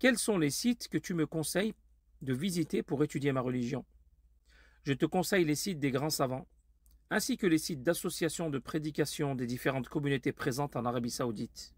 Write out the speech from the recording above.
Quels sont les sites que tu me conseilles de visiter pour étudier ma religion Je te conseille les sites des grands savants, ainsi que les sites d'associations de prédication des différentes communautés présentes en Arabie saoudite.